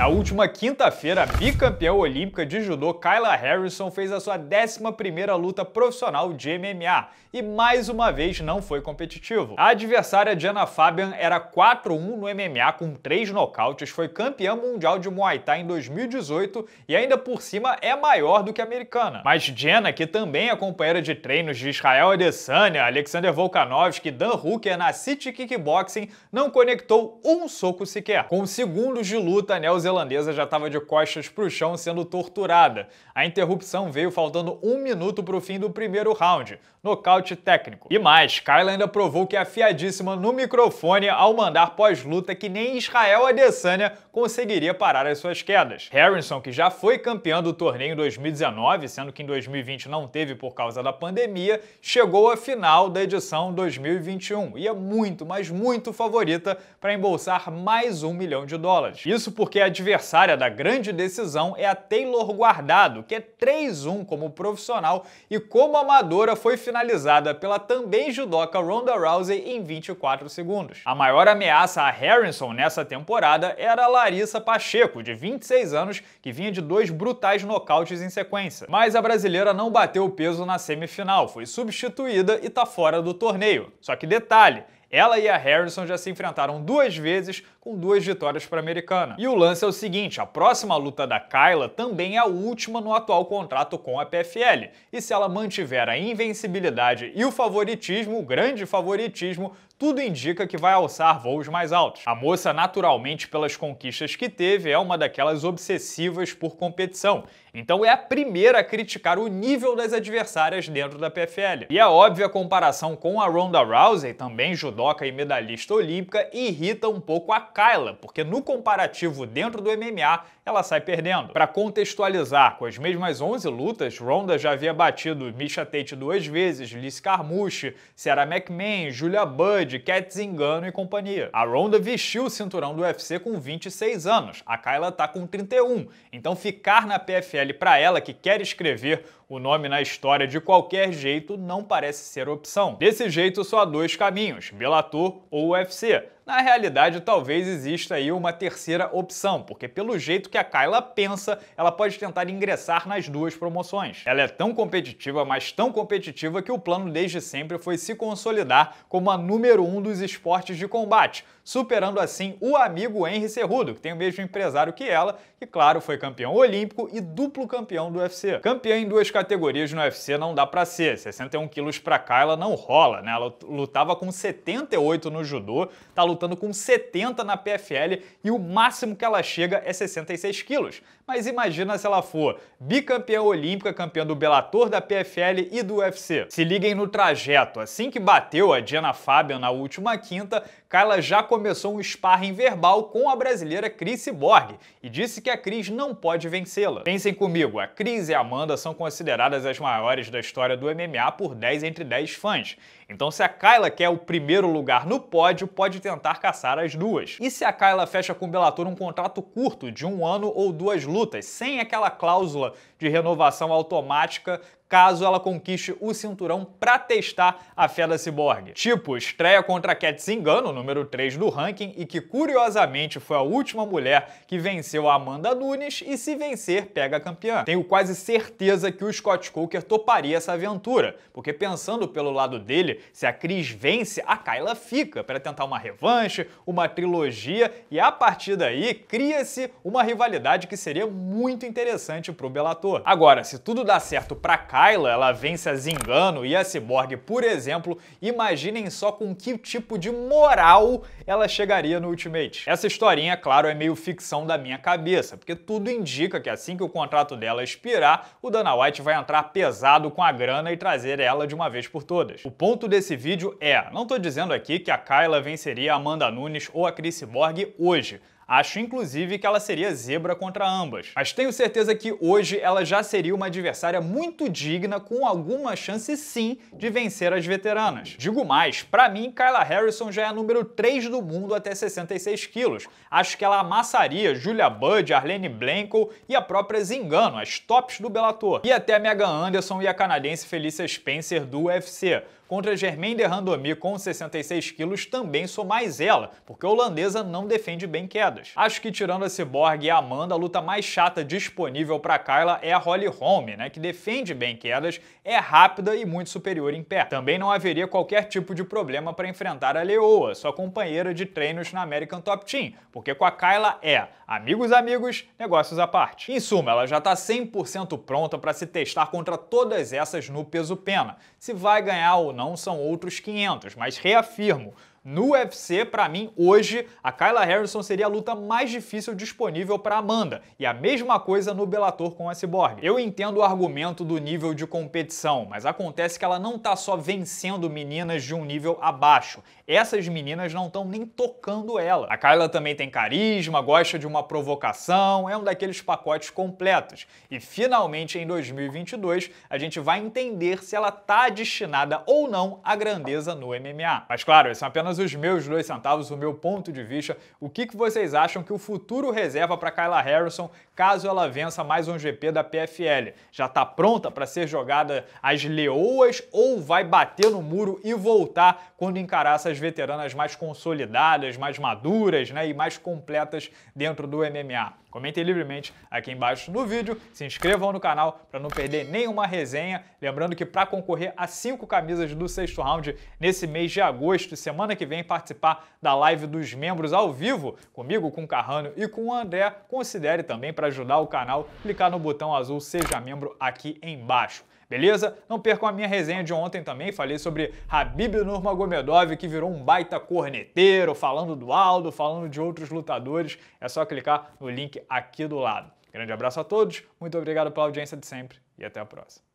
Na última quinta-feira, a bicampeã olímpica de judô Kyla Harrison fez a sua 11ª luta profissional de MMA e mais uma vez não foi competitivo. A adversária Diana Fabian era 4-1 no MMA com 3 nocautes, foi campeã mundial de Muay Thai em 2018 e ainda por cima é maior do que a americana. Mas Diana, que também é companheira de treinos de Israel Adesanya, Alexander Volkanovski, Dan Hooker na City Kickboxing, não conectou um soco sequer. Com segundos de luta, Nels neozelandesa já estava de costas para o chão sendo torturada. A interrupção veio faltando um minuto para o fim do primeiro round, nocaute técnico. E mais, Kyla ainda provou que é afiadíssima no microfone ao mandar pós-luta que nem Israel Adesanya conseguiria parar as suas quedas. Harrison, que já foi campeã do torneio em 2019, sendo que em 2020 não teve por causa da pandemia, chegou à final da edição 2021 e é muito, mas muito favorita para embolsar mais um milhão de dólares. Isso porque a adversária da grande decisão é a Taylor Guardado, que é 3-1 como profissional e como amadora foi finalizada pela também judoca Ronda Rousey em 24 segundos. A maior ameaça a Harrison nessa temporada era a Larissa Pacheco, de 26 anos, que vinha de dois brutais nocautes em sequência. Mas a brasileira não bateu o peso na semifinal, foi substituída e tá fora do torneio. Só que detalhe, ela e a Harrison já se enfrentaram duas vezes com duas vitórias para a americana. E o lance é o seguinte, a próxima luta da Kyla também é a última no atual contrato com a PFL. E se ela mantiver a invencibilidade e o favoritismo, o grande favoritismo, tudo indica que vai alçar voos mais altos. A moça, naturalmente, pelas conquistas que teve, é uma daquelas obsessivas por competição. Então é a primeira a criticar o nível das adversárias dentro da PFL. E é a óbvia comparação com a Ronda Rousey, também judoca e medalhista olímpica, irrita um pouco a Kyla, porque no comparativo dentro do MMA, ela sai perdendo. Para contextualizar, com as mesmas 11 lutas, Ronda já havia batido Misha Tate duas vezes, Liz Carmouche, Sarah McMahon, Julia Budd, Kat Zingano e companhia. A Ronda vestiu o cinturão do UFC com 26 anos, a Kyla tá com 31, então ficar na PFL para ela que quer escrever o nome na história de qualquer jeito não parece ser opção. Desse jeito, só há dois caminhos, Bellator ou UFC. Na realidade, talvez exista aí uma terceira opção, porque pelo jeito que a Kyla pensa, ela pode tentar ingressar nas duas promoções. Ela é tão competitiva, mas tão competitiva que o plano desde sempre foi se consolidar como a número um dos esportes de combate, superando assim o amigo Henry Cerrudo, que tem o mesmo empresário que ela, que claro foi campeão olímpico e duplo campeão do UFC. Campeã em duas categorias no UFC não dá para ser. 61 quilos para cá ela não rola, né? Ela lutava com 78 no judô, tá lutando com 70 na PFL e o máximo que ela chega é 66 quilos. Mas imagina se ela for bicampeã olímpica, campeã do Bellator, da PFL e do UFC. Se liguem no trajeto. Assim que bateu a Diana Fabian na última quinta, Kyla já começou um sparring verbal com a brasileira Cris Borg e disse que a Cris não pode vencê-la. Pensem comigo, a Cris e a Amanda são consideradas as maiores da história do MMA por 10 entre 10 fãs. Então se a Kyla quer o primeiro lugar no pódio, pode tentar caçar as duas. E se a Kyla fecha com o Bellator um contrato curto de um ano ou duas lutas, sem aquela cláusula de renovação automática caso ela conquiste o cinturão para testar a fé da Cyborg. Tipo, estreia contra a Cat Zingano, número 3 do ranking, e que curiosamente foi a última mulher que venceu a Amanda Nunes e se vencer, pega a campeã. Tenho quase certeza que o Scott Coker toparia essa aventura, porque pensando pelo lado dele, se a Cris vence, a Kyla fica para tentar uma revanche, uma trilogia e a partir daí cria-se uma rivalidade que seria muito interessante para o Bellator. Agora, se tudo dá certo para cá, Hyla ela vence a Zingano e a Cyborg, por exemplo, imaginem só com que tipo de moral ela chegaria no Ultimate. Essa historinha, claro, é meio ficção da minha cabeça, porque tudo indica que assim que o contrato dela expirar, o Dana White vai entrar pesado com a grana e trazer ela de uma vez por todas. O ponto desse vídeo é, não tô dizendo aqui que a Kyla venceria a Amanda Nunes ou a Chris Borg hoje, Acho inclusive que ela seria zebra contra ambas. Mas tenho certeza que hoje ela já seria uma adversária muito digna, com alguma chance sim de vencer as veteranas. Digo mais, para mim, Kyla Harrison já é a número 3 do mundo até 66 quilos. Acho que ela amassaria Julia Budd, Arlene Blanco e a própria Zingano, as tops do Bellator. E até a Megan Anderson e a canadense Felicia Spencer do UFC. Contra Germaine de Randomi, com 66 quilos, também sou mais ela, porque a holandesa não defende bem quedas. Acho que tirando a Cyborg e a Amanda, a luta mais chata disponível para Kyla é a Holly Holm, né, que defende bem quedas, é rápida e muito superior em pé. Também não haveria qualquer tipo de problema para enfrentar a Leoa, sua companheira de treinos na American Top Team, porque com a Kyla é amigos amigos, negócios à parte. Em suma, ela já está 100% pronta para se testar contra todas essas no peso pena, se vai ganhar ou não não são outros 500, mas reafirmo, no UFC, para mim, hoje, a Kyla Harrison seria a luta mais difícil disponível para Amanda, e a mesma coisa no Bellator com a Cyborg. Eu entendo o argumento do nível de competição, mas acontece que ela não tá só vencendo meninas de um nível abaixo. Essas meninas não estão nem tocando ela. A Kyla também tem carisma, gosta de uma provocação, é um daqueles pacotes completos. E finalmente, em 2022, a gente vai entender se ela tá destinada ou não à grandeza no MMA. Mas claro, esse é apenas apenas os meus dois centavos, o meu ponto de vista. O que, que vocês acham que o futuro reserva para Kyla Harrison caso ela vença mais um GP da PFL? Já está pronta para ser jogada às leoas ou vai bater no muro e voltar quando encarar essas veteranas mais consolidadas, mais maduras né, e mais completas dentro do MMA? Comentem livremente aqui embaixo no vídeo, se inscrevam no canal para não perder nenhuma resenha. Lembrando que para concorrer a cinco camisas do sexto round nesse mês de agosto, semana que vem participar da live dos membros ao vivo, comigo, com o Carrano e com o André, considere também para ajudar o canal clicar no botão azul Seja Membro aqui embaixo beleza? Não percam a minha resenha de ontem também, falei sobre Habib Nurmagomedov, que virou um baita corneteiro, falando do Aldo, falando de outros lutadores. É só clicar no link aqui do lado. Grande abraço a todos, muito obrigado pela audiência de sempre e até a próxima.